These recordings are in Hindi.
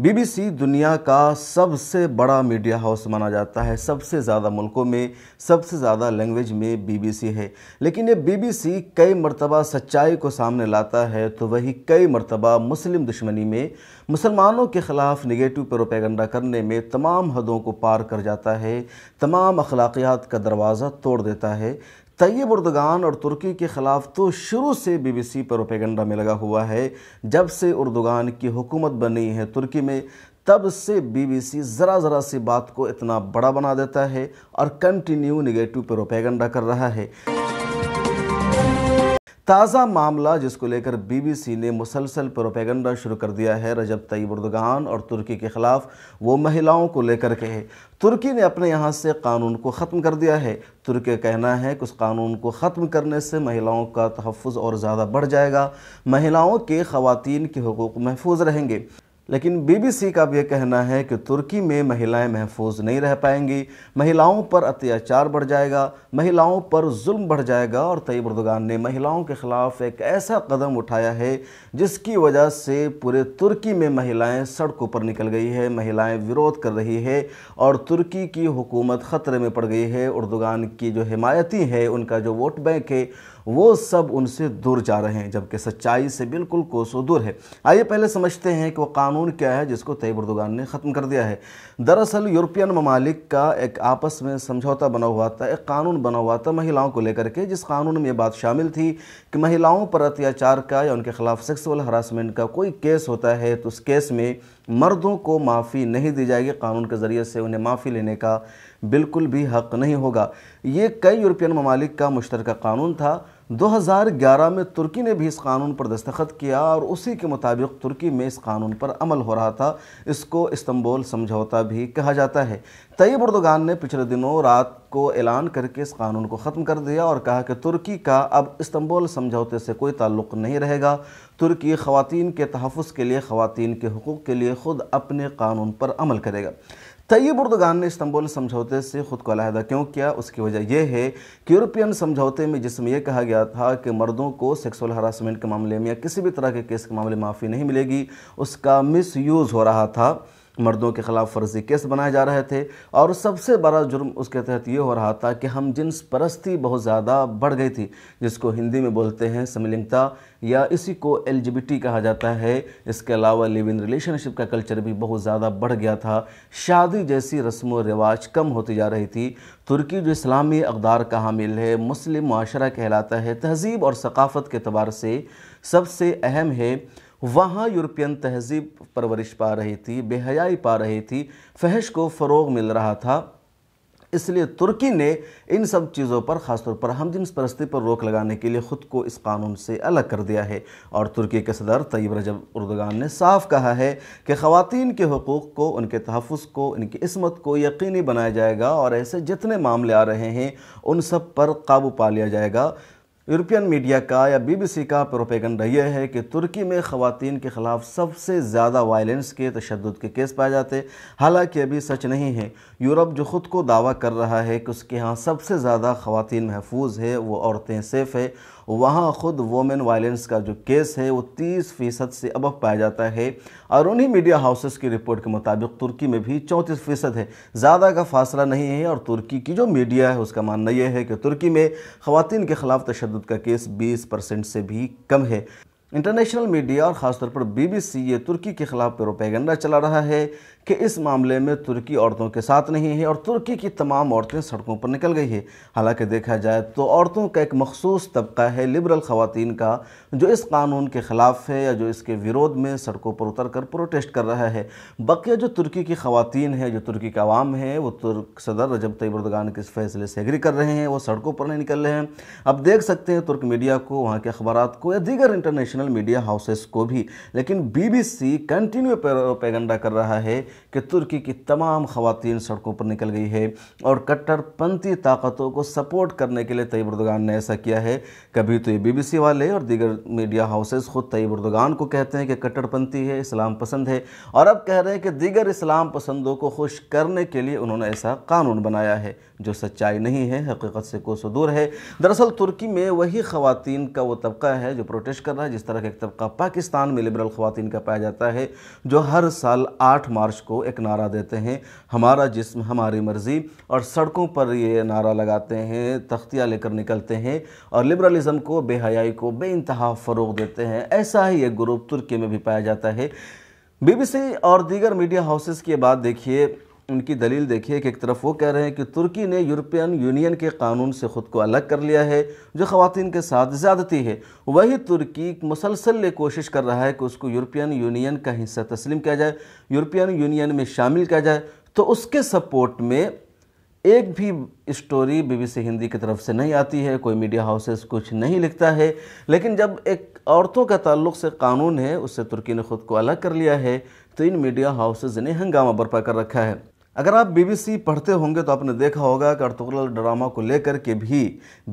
बीबीसी दुनिया का सबसे बड़ा मीडिया हाउस माना जाता है सबसे ज़्यादा मुल्कों में सबसे ज़्यादा लैंग्वेज में बीबीसी है लेकिन ये बीबीसी कई मरतबा सच्चाई को सामने लाता है तो वही कई मरतबा मुस्लिम दुश्मनी में मुसलमानों के ख़िलाफ़ निगेटिव प्रोपेगंडा करने में तमाम हदों को पार कर जाता है तमाम अखलाकियात का दरवाज़ा तोड़ देता है तैयब उर्दगान और तुर्की के ख़िलाफ़ तो शुरू से बीबीसी रोपेगंडा में लगा हुआ है जब से उर्दगान की हुकूमत बनी है तुर्की में तब से बीबीसी ज़रा ज़रा सी बात को इतना बड़ा बना देता है और कंटिन्यू निगेटिव रोपेगंडा कर रहा है ताज़ा मामला जिसको लेकर बीबीसी ने मुसलसल प्रोपेगंडा शुरू कर दिया है रजब तैयब उर्दगान और तुर्की के ख़िलाफ़ वो महिलाओं को लेकर के है तुर्की ने अपने यहाँ से कानून को ख़त्म कर दिया है तुर्की का कहना है कि उस कानून को ख़त्म करने से महिलाओं का तहफ़ और ज़्यादा बढ़ जाएगा महिलाओं के ख़वातीन के हकूक़ महफूज रहेंगे लेकिन बीबीसी का भी यह कहना है कि तुर्की में महिलाएं महफूज नहीं रह पाएंगी महिलाओं पर अत्याचार बढ़ जाएगा महिलाओं पर जुल्म बढ़ जाएगा और तयब उर्दगान ने महिलाओं के ख़िलाफ़ एक ऐसा कदम उठाया है जिसकी वजह से पूरे तुर्की में महिलाएं सड़कों पर निकल गई है महिलाएं विरोध कर रही है और तुर्की की हुकूमत ख़तरे में पड़ गई है उर्दगान की जो हिमायती है उनका जो वोट बैंक है वो सब उनसे दूर जा रहे हैं जबकि सच्चाई से बिल्कुल कोसों दूर है आइए पहले समझते हैं कि वो कानून कानून क्या है जिसको तयब उर्दोगान ने ख़त्म कर दिया है दरअसल यूरोपियन ममालिक का एक आपस में समझौता बना हुआ था एक कानून बना हुआ था महिलाओं को लेकर के जिस कानून में ये बात शामिल थी कि महिलाओं पर अत्याचार का या उनके खिलाफ सेक्सुअल हरासमेंट का कोई केस होता है तो उस केस में मर्दों को माफ़ी नहीं दी जाएगी कानून के ज़रिए से उन्हें माफ़ी लेने का बिल्कुल भी हक नहीं होगा ये कई यूरोपियन ममालिक का मुश्तर कानून था 2011 में तुर्की ने भी इस कानून पर दस्तखत किया और उसी के मुताबिक तुर्की में इस कानून पर अमल हो रहा था इसको इस्तंबोल समझौता भी कहा जाता है तयब उर्दगान ने पिछले दिनों रात को ऐलान करके इस कानून को ख़त्म कर दिया और कहा कि तुर्की का अब इस्तंबोल समझौते से कोई ताल्लुक़ नहीं रहेगा तुर्की खुवान के तहफ़ के लिए खुवान के हकूक़ के लिए ख़ुद अपने कानून पर अमल करेगा तय्यब उर्दगान ने इस्तंबुल समझौते से ख़ुद को अलहदा क्यों किया उसकी वजह यह है कि यूरोपियन समझौते में जिसमें यह कहा गया था कि मर्दों को सेक्सुअल हरासमेंट के मामले में या किसी भी तरह के केस के मामले में माफ़ी नहीं मिलेगी उसका मिस यूज़ हो रहा था मर्दों के ख़िलाफ़ फ़र्जी केस बनाए जा रहे थे और सबसे बड़ा जुर्म उसके तहत ये हो रहा था कि हम जिन्स परस्ती बहुत ज़्यादा बढ़ गई थी जिसको हिंदी में बोलते हैं समलिंगता या इसी को एल कहा जाता है इसके अलावा लिव इन रिलेशनशिप का कल्चर भी बहुत ज़्यादा बढ़ गया था शादी जैसी रस्म व रिवाज कम होती जा रही थी तुर्की जो इस्लामी अकदार का हामिल है मुस्लिम माशरा कहलाता है तहजीब और सकाफ़त के अतबार से सबसे अहम है वहाँ यूरोपियन तहजीब परवरिश पा रही थी बेहयाई पा रही थी फहश को फ़रोग मिल रहा था इसलिए तुर्की ने इन सब चीज़ों पर ख़ासतौर पर हम जिन परस्ती पर रोक लगाने के लिए ख़ुद को इस कानून से अलग कर दिया है और तुर्की के सदर तैयब रजब उर्दगान ने साफ कहा है कि ख़वान के हकूक़ को उनके तहफ़ को उनकी इसमत को यकीनी बनाया जाएगा और ऐसे जितने मामले आ रहे हैं उन सब पर काबू पा लिया जाएगा यूरोपियन मीडिया का या बीबीसी का प्रोपेगन यह है कि तुर्की में खातन के ख़िलाफ़ सबसे ज़्यादा वायलेंस के तशद के केस पाए जाते हालांकि अभी सच नहीं है यूरोप जो ख़ुद को दावा कर रहा है कि उसके यहाँ सबसे ज़्यादा खातन महफूज है वो औरतें सेफ़ है वहाँ ख़ुद वोमेन वायलेंस का जो केस है वो तीस फ़ीसद से अब पाया जाता है और उन्हीं मीडिया हाउसेस की रिपोर्ट के मुताबिक तुर्की में भी चौंतीस फ़ीसद है ज़्यादा का फासला नहीं है और तुर्की की जो मीडिया है उसका मानना यह है कि तुर्की में ख़वान के ख़िलाफ़ तशद का केस बीस परसेंट से भी कम है इंटरनेशनल मीडिया और ख़ासतौर पर बीबीसी ये तुर्की के खिलाफ प्रोपेगेंडा चला रहा है कि इस मामले में तुर्की औरतों के साथ नहीं है और तुर्की की तमाम औरतें सड़कों पर निकल गई है हालांकि देखा जाए तो औरतों का एक मखसूस तबका है लिबरल ख़वान का जो इस कानून के ख़िलाफ़ है या जो इसके विरोध में सड़कों पर उतर कर प्रोटेस्ट कर रहा है बकिया जो तुर्की की ख़वान है जो तुर्की का आवाम है वो तुर्क सदर रजब तैयब के इस फैसले से एग्री कर रहे हैं वो सड़कों पर नहीं निकल रहे हैं अब देख सकते हैं तुर्क मीडिया को वहाँ के अखबार को या दीगर इंटरनेशनल मीडिया हाउसेस को भी लेकिन B B C continue propaganda कर रहा है कि तुर्की की तमाम खातन सड़कों पर निकल गई है और कट्टरपंथी ताकतों को सपोर्ट करने के लिए तयब उर्दगान ने ऐसा किया है कभी तो ये बीबीसी वाले और दीगर मीडिया हाउसेस खुद तयब उर्दगान को कहते हैं कि कट्टरपंथी है इस्लाम पसंद है और अब कह रहे हैं कि दीगर इस्लाम पसंदों को खुश करने के लिए उन्होंने ऐसा कानून बनाया है जो सच्चाई नहीं है हकीकत से कोसो दूर है दरअसल तुर्की में वही खातन का वो तबका है जो प्रोटेस्ट कर रहा है जिस तरह का एक तबका पाकिस्तान में लिबरल खवतिन का पाया जाता है जो हर साल आठ मार्च को एक नारा देते हैं हमारा जिस्म हमारी मर्ज़ी और सड़कों पर ये नारा लगाते हैं तख्तियाँ लेकर निकलते हैं और लिबरलिज़म को बेहयाई को बेानतहा फ़रोग देते हैं ऐसा ही एक ग्रुप तुर्की में भी पाया जाता है बीबीसी और दीगर मीडिया हाउसेस की बात देखिए उनकी दलील देखिए कि एक तरफ वो कह रहे हैं कि तुर्की ने यूरोपियन यूनियन के कानून से ख़ुद को अलग कर लिया है जो खातन के साथ ज़्यादती है वही तुर्की मुसलसल कोशिश कर रहा है कि उसको यूरोपियन यूनियन का हिस्सा तस्लीम किया जाए यूरोपियन यूनियन में शामिल किया जाए तो उसके सपोर्ट में एक भी स्टोरी बीबीसी हिंदी की तरफ से नहीं आती है कोई मीडिया हाउसेस कुछ नहीं लिखता है लेकिन जब एक औरतों का ताल्लुक से कानून है उससे तुर्की ने खुद को अलग कर लिया है तो इन मीडिया हाउसेज ने हंगामा बर्पा कर रखा है अगर आप बीबीसी पढ़ते होंगे तो आपने देखा होगा कि अर्तुगरल ड्रामा को लेकर के भी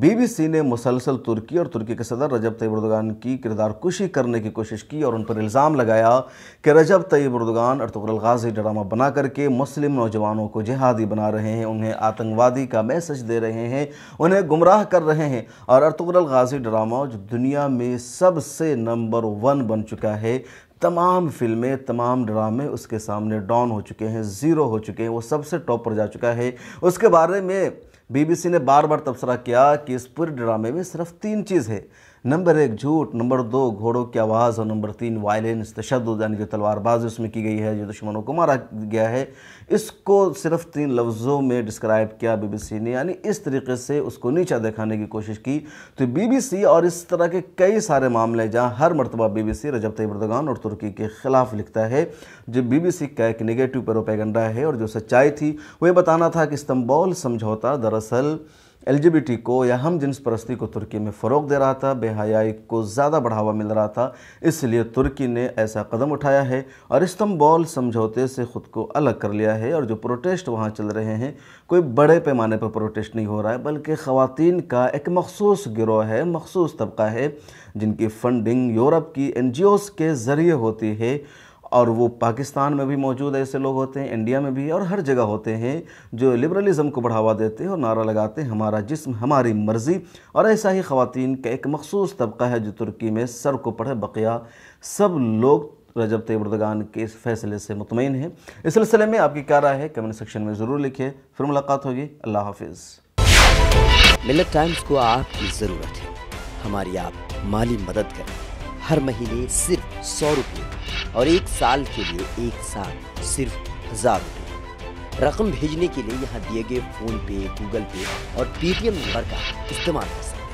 बीबीसी ने मुसलसल तुर्की और तुर्की के सदर रजब तैयब उर्दगान की किरदार कुशी करने की कोशिश की और उन पर इल्ज़ाम लगाया कि रजब तैयब उर्दगान अर्तुगरल गाजी ड्रामा बना करके मुस्लिम नौजवानों को जिहादी बना रहे हैं उन्हें आतंकवादी का मैसेज दे रहे हैं उन्हें गुमराह कर रहे हैं और अर्तुगरल गाजी ड्रामा जो दुनिया में सबसे नंबर वन बन चुका है तमाम फिल्में तमाम ड्रामे उसके सामने डाउन हो चुके हैं ज़ीरो हो चुके हैं वो सबसे टॉप पर जा चुका है उसके बारे में बीबीसी ने बार बार तबसरा किया कि इस पूरे ड्रामे में सिर्फ तीन चीज़ है नंबर एक झूठ नंबर दो घोड़ों की आवाज़ और नंबर तीन वायलेंस तशद यानी जो तलवारबाजी उसमें की गई है जो दुश्मनों को मारा गया है इसको सिर्फ तीन लफ्ज़ों में डिस्क्राइब किया बीबीसी ने यानी इस तरीके से उसको नीचा दिखाने की कोशिश की तो बीबीसी और इस तरह के कई सारे मामले जहाँ हर मरतबा बी सी रजब तैयब और तुर्की के ख़िलाफ़ लिखता है जो बी बी सी का एक नेगेटिव पेरोपेगंडा है और जो सच्चाई थी वो ये बताना था कि इस्तौल समझौता दरअसल एलजीबीटी को या हम जिन्स परस्ती को तुर्की में फ़रोग दे रहा था बेहयाई को ज़्यादा बढ़ावा मिल रहा था इसलिए तुर्की ने ऐसा कदम उठाया है और इस्तंबॉल समझौते से ख़ुद को अलग कर लिया है और जो प्रोटेस्ट वहाँ चल रहे हैं कोई बड़े पैमाने पर प्रोटेस्ट नहीं हो रहा है बल्कि ख़वान का एक मखसूस गिरोह है मखसूस तबका है जिनकी फ़ंडिंग यूरोप की एन के ज़रिए होती है और वो पाकिस्तान में भी मौजूद ऐसे लोग होते हैं इंडिया में भी और हर जगह होते हैं जो लिबरलिज़म को बढ़ावा देते हैं और नारा लगाते हैं हमारा जिस्म हमारी मर्ज़ी और ऐसा ही ख़वान का एक मखसूस तबका है जो तुर्की में सर को पढ़े बकिया सब लोग रजब तेबरदगान के इस फैसले से मुतमिन हैं इस सिलसिले में आपकी क्या राय है कमेंट सेक्शन में ज़रूर लिखिए फिर मुलाकात होगी अल्लाह हाफिज़ मिलत टाइम्स को आपकी ज़रूरत है हमारी आप माली मदद करें हर महीने सिर्फ सौ रुपये और एक साल के लिए एक साथ सिर्फ हजार रुपये रकम भेजने के लिए यहाँ दिए गए फोन पे गूगल पे और पेटीएम नंबर का इस्तेमाल कर सकते हैं